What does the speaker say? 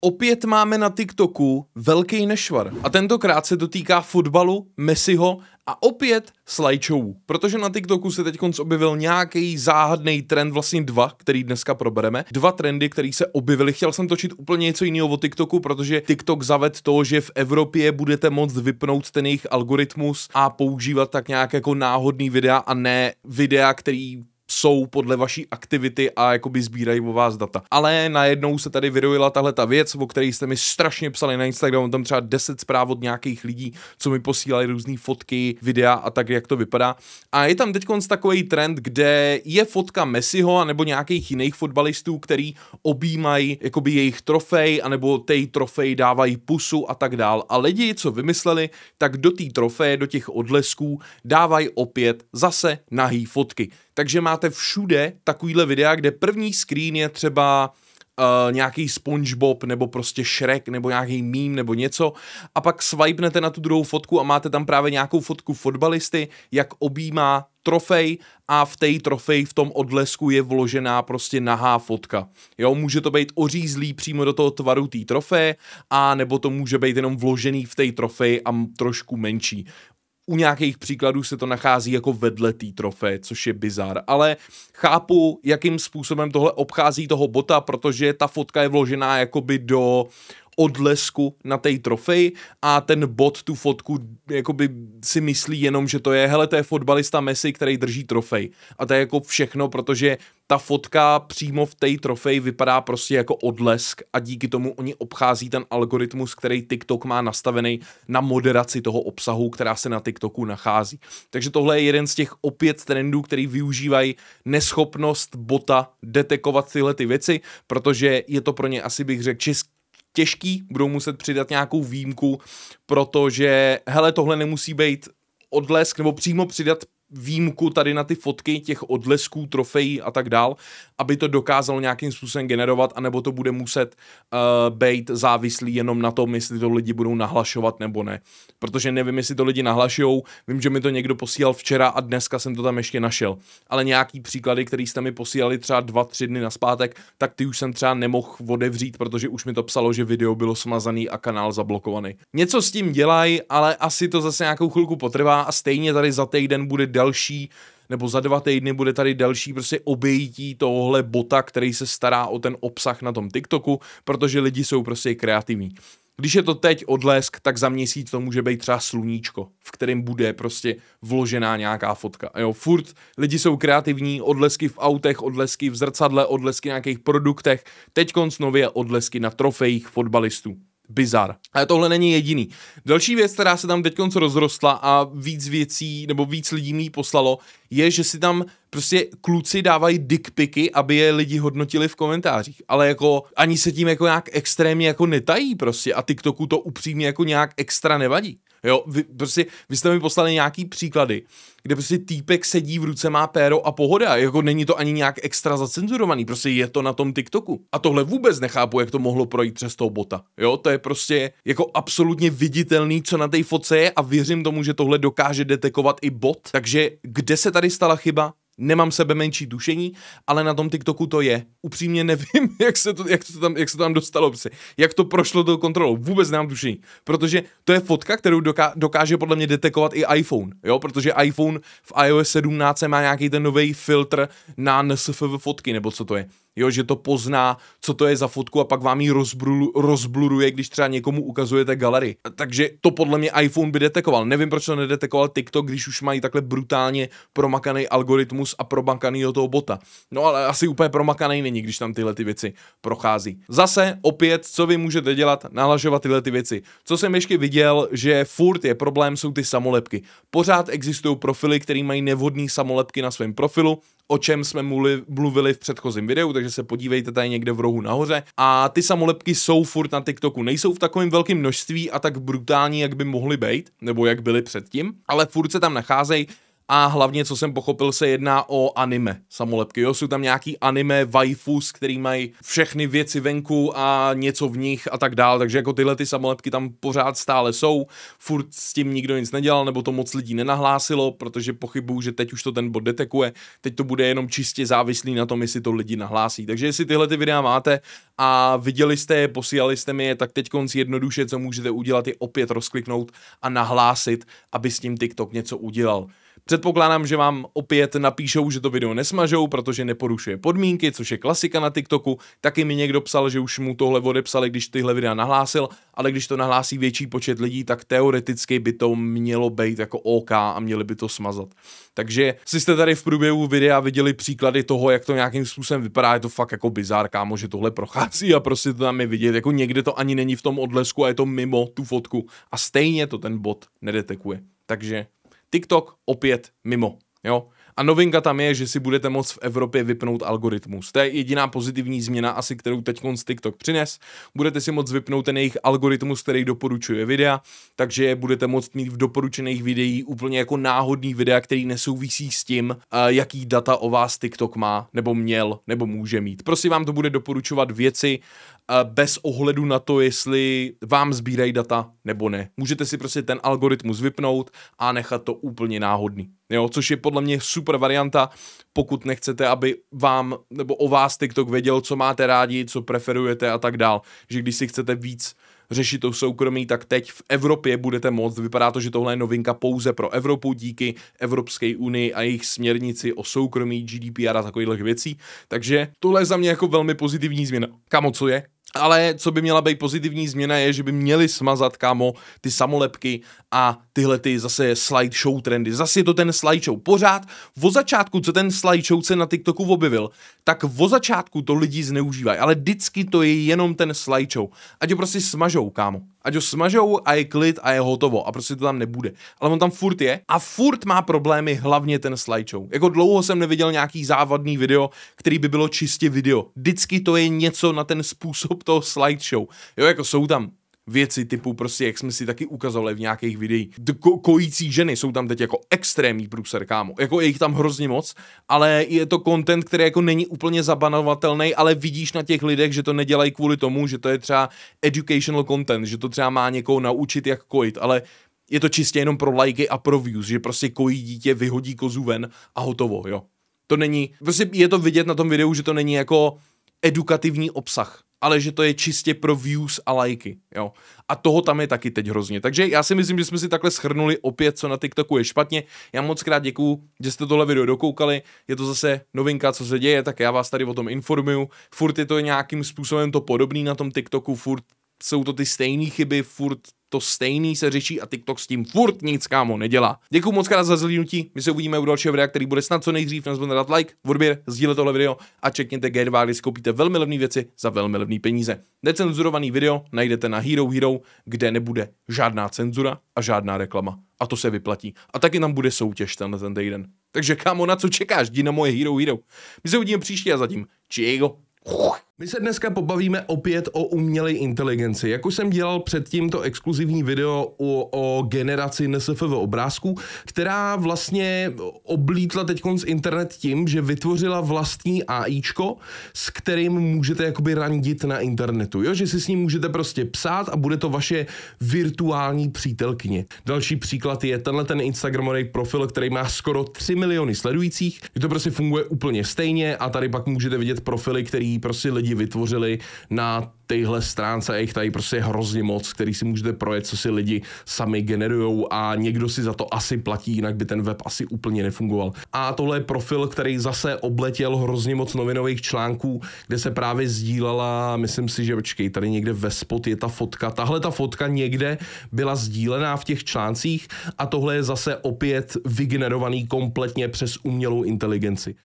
Opět máme na TikToku velký nešvar a tentokrát se dotýká fotbalu, Messiho a opět slajčovů, protože na TikToku se teď objevil nějaký záhadný trend, vlastně dva, který dneska probereme. Dva trendy, které se objevily. Chtěl jsem točit úplně něco jiného o TikToku, protože TikTok zaved to, že v Evropě budete moct vypnout ten jejich algoritmus a používat tak nějak jako náhodný videa a ne videa, který jsou podle vaší aktivity a jakoby sbírají o vás data. Ale najednou se tady vyrojila tahle ta věc, o které jste mi strašně psali na Instagramu, tam třeba 10 zpráv od nějakých lidí, co mi posílali různé fotky, videa a tak, jak to vypadá. A je tam teď takový trend, kde je fotka Messiho nebo nějakých jiných fotbalistů, který objímají jakoby jejich trofej, anebo tej trofej dávají pusu a tak dál. A lidi, co vymysleli, tak do té trofeje, do těch odlesků dávají opět zase nahý fotky. Takže máte všude takovýhle videa, kde první screen je třeba Uh, nějaký SpongeBob nebo prostě Shrek nebo nějaký mím nebo něco a pak swipenete na tu druhou fotku a máte tam právě nějakou fotku fotbalisty, jak objímá trofej a v té trofej v tom odlesku je vložená prostě nahá fotka. Jo, může to být ořízlý přímo do toho tvaru té trofeje a nebo to může být jenom vložený v té trofej a trošku menší. U nějakých příkladů se to nachází jako vedle té trofé, což je bizar, ale chápu, jakým způsobem tohle obchází toho bota, protože ta fotka je vložená jakoby do odlesku na té trofej a ten bot tu fotku jakoby si myslí jenom, že to je, hele, to je fotbalista Messi, který drží trofej. A to je jako všechno, protože ta fotka přímo v té trofej vypadá prostě jako odlesk a díky tomu oni obchází ten algoritmus, který TikTok má nastavený na moderaci toho obsahu, která se na TikToku nachází. Takže tohle je jeden z těch opět trendů, který využívají neschopnost bota detekovat tyhle ty věci, protože je to pro ně asi bych řekl čist, těžký, budou muset přidat nějakou výjimku, protože hele, tohle nemusí být odlesk, nebo přímo přidat výjimku tady na ty fotky těch odlesků, trofejí a tak dál, aby to dokázalo nějakým způsobem generovat, anebo to bude muset uh, být závislý jenom na tom, jestli to lidi budou nahlašovat nebo ne. Protože nevím, jestli to lidi nahlašují, vím, že mi to někdo posílal včera a dneska jsem to tam ještě našel. Ale nějaký příklady, který jste mi posílali třeba dva, tři dny naspátek, tak ty už jsem třeba nemohl odevřít, protože už mi to psalo, že video bylo smazaný a kanál zablokovaný. Něco s tím dělají, ale asi to zase nějakou chvilku potrvá a stejně tady za týden bude další nebo za dva týdny bude tady další prostě obejítí tohohle bota, který se stará o ten obsah na tom TikToku, protože lidi jsou prostě kreativní. Když je to teď odlesk, tak za měsíc to může být třeba sluníčko, v kterém bude prostě vložená nějaká fotka. Jo, furt lidi jsou kreativní, odlesky v autech, odlesky v zrcadle, odlesky na nějakých produktech, teď konc nově odlesky na trofejích fotbalistů bizar. Ale tohle není jediný. Další věc, která se tam teďkonc rozrostla a víc věcí nebo víc lidí mi poslalo, je, že si tam prostě kluci dávají dickpiky, aby je lidi hodnotili v komentářích. Ale jako ani se tím jako nějak extrémně jako netají prostě a TikToku to upřímně jako nějak extra nevadí. Jo, vy, prostě, vy jste mi poslali nějaký příklady, kde prostě týpek sedí v ruce, má péro a pohoda. Jako není to ani nějak extra zacenzurovaný, prostě je to na tom TikToku. A tohle vůbec nechápu, jak to mohlo projít přes toho bota. Jo, to je prostě jako absolutně viditelný, co na té foce je a věřím tomu, že tohle dokáže detekovat i bot. Takže kde se tady stala chyba? nemám sebe menší tušení, ale na tom TikToku to je. Upřímně nevím, jak se to, jak to, tam, jak se to tam dostalo, psy. jak to prošlo do kontrolou, vůbec nemám tušení, protože to je fotka, kterou doká, dokáže podle mě detekovat i iPhone, jo, protože iPhone v iOS 17 má nějaký ten nový filtr na NSFV fotky, nebo co to je jo, že to pozná, co to je za fotku a pak vám ji rozbluruje, když třeba někomu ukazujete galerii. Takže to podle mě iPhone by detekoval. Nevím, proč to nedetekoval TikTok, když už mají takhle brutálně promakaný algoritmus a promakaný do toho bota. No ale asi úplně promakaný není, když tam tyhle ty věci prochází. Zase opět, co vy můžete dělat, nalažovat tyhle ty věci. Co jsem ještě viděl, že furt je problém, jsou ty samolepky. Pořád existují profily, které mají nevhodné samolepky na svém profilu, o čem jsme mluvili v předchozím videu, takže se podívejte tady někde v rohu nahoře. A ty samolepky jsou furt na TikToku, nejsou v takovém velkém množství a tak brutální, jak by mohly být, nebo jak byly předtím, ale furt se tam nacházejí a hlavně, co jsem pochopil, se jedná o anime samolepky. Jo, jsou tam nějaký anime waifus, který mají všechny věci venku a něco v nich a tak dál. Takže jako tyhle ty samolepky tam pořád stále jsou. Furt s tím nikdo nic nedělal, nebo to moc lidí nenahlásilo, protože pochybuju, že teď už to ten bod detekuje. Teď to bude jenom čistě závislý na tom, jestli to lidi nahlásí. Takže jestli tyhle ty videa máte a viděli jste je, posílali jste mi je, tak teď konc jednoduše, co můžete udělat, je opět rozkliknout a nahlásit, aby s tím TikTok něco udělal. Předpokládám, že vám opět napíšou, že to video nesmažou, protože neporušuje podmínky, což je klasika na TikToku. Taky mi někdo psal, že už mu tohle odepsali, když tyhle videa nahlásil, ale když to nahlásí větší počet lidí, tak teoreticky by to mělo být jako OK a měli by to smazat. Takže si jste tady v průběhu videa viděli příklady toho, jak to nějakým způsobem vypadá, je to fakt jako bizár, kámo, že tohle prochází a prostě to tam je vidět, jako někde to ani není v tom odlesku a je to mimo tu fotku a stejně to ten bot nedetekuje. Takže TikTok opět mimo. Jo? A novinka tam je, že si budete moct v Evropě vypnout algoritmus. To je jediná pozitivní změna, asi kterou teď z TikTok přines. Budete si moct vypnout ten jejich algoritmus, který doporučuje videa, takže budete moct mít v doporučených videí úplně jako náhodný videa, který nesouvisí s tím, eh, jaký data o vás TikTok má, nebo měl, nebo může mít. Prosím vám to bude doporučovat věci, bez ohledu na to, jestli vám sbírají data nebo ne. Můžete si prostě ten algoritmus vypnout a nechat to úplně náhodný. Jo, což je podle mě super varianta, pokud nechcete, aby vám nebo o vás TikTok věděl, co máte rádi, co preferujete a tak dál. Že když si chcete víc řešit to soukromí, tak teď v Evropě budete moct. Vypadá to, že tohle je novinka pouze pro Evropu díky Evropské unii a jejich směrnici o soukromí, GDPR a takových věcí. Takže tohle je za mě jako velmi pozitivní změna. Kamo, co je? Ale co by měla být pozitivní změna je, že by měli smazat, kámo, ty samolepky a tyhle ty zase slideshow trendy. Zase je to ten slideshow. Pořád vo začátku, co ten slideshow se na TikToku objevil, tak vo začátku to lidi zneužívají, ale vždycky to je jenom ten slideshow. Ať ho prostě smažou, kámo. Ať ho smažou a je klid a je hotovo a prostě to tam nebude. Ale on tam furt je a furt má problémy hlavně ten slideshow. Jako dlouho jsem neviděl nějaký závadný video, který by bylo čistě video. Vždycky to je něco na ten způsob postup toho slideshow. Jo, jako jsou tam věci typu prostě, jak jsme si taky ukazovali v nějakých videích. Ko- kojící ženy jsou tam teď jako extrémní průser, kámo. Jako je jich tam hrozně moc, ale je to content, který jako není úplně zabanovatelný, ale vidíš na těch lidech, že to nedělají kvůli tomu, že to je třeba educational content, že to třeba má někoho naučit, jak kojit, ale je to čistě jenom pro lajky a pro views, že prostě kojí dítě, vyhodí kozu ven a hotovo, jo. To není, prostě je to vidět na tom videu, že to není jako edukativní obsah ale že to je čistě pro views a lajky, jo. A toho tam je taky teď hrozně. Takže já si myslím, že jsme si takhle schrnuli opět, co na TikToku je špatně. Já moc krát děkuju, že jste tohle video dokoukali. Je to zase novinka, co se děje, tak já vás tady o tom informuju. Furt je to nějakým způsobem to podobný na tom TikToku, furt jsou to ty stejné chyby, furt to stejný se řeší a TikTok s tím furt nic kámo nedělá. Děkuji moc krát za zhlídnutí, my se uvidíme u dalšího videa, který bude snad co nejdřív, nezbyl dát like, odběr, sdílet tohle video a čekněte G2, kdy skoupíte velmi levné věci za velmi levné peníze. Necenzurovaný video najdete na Hero Hero, kde nebude žádná cenzura a žádná reklama. A to se vyplatí. A taky tam bude soutěž tenhle ten týden. Takže kámo, na co čekáš? Jdi na moje Hero Hero. My se uvidíme příště a zatím. Čigo. My se dneska pobavíme opět o umělé inteligenci. Jak už jsem dělal před tímto exkluzivní video o, o generaci NSFV obrázků, která vlastně oblítla teď z internet tím, že vytvořila vlastní AIčko, s kterým můžete jakoby randit na internetu. Jo? Že si s ním můžete prostě psát a bude to vaše virtuální přítelkyně. Další příklad je tenhle ten Instagramový profil, který má skoro 3 miliony sledujících. To prostě funguje úplně stejně a tady pak můžete vidět profily, který prostě lidi lidi vytvořili na tyhle stránce, jejich tady prostě je hrozně moc, který si můžete projet, co si lidi sami generují a někdo si za to asi platí, jinak by ten web asi úplně nefungoval. A tohle je profil, který zase obletěl hrozně moc novinových článků, kde se právě sdílela, myslím si, že počkej, tady někde ve spot je ta fotka. Tahle ta fotka někde byla sdílená v těch článcích a tohle je zase opět vygenerovaný kompletně přes umělou inteligenci.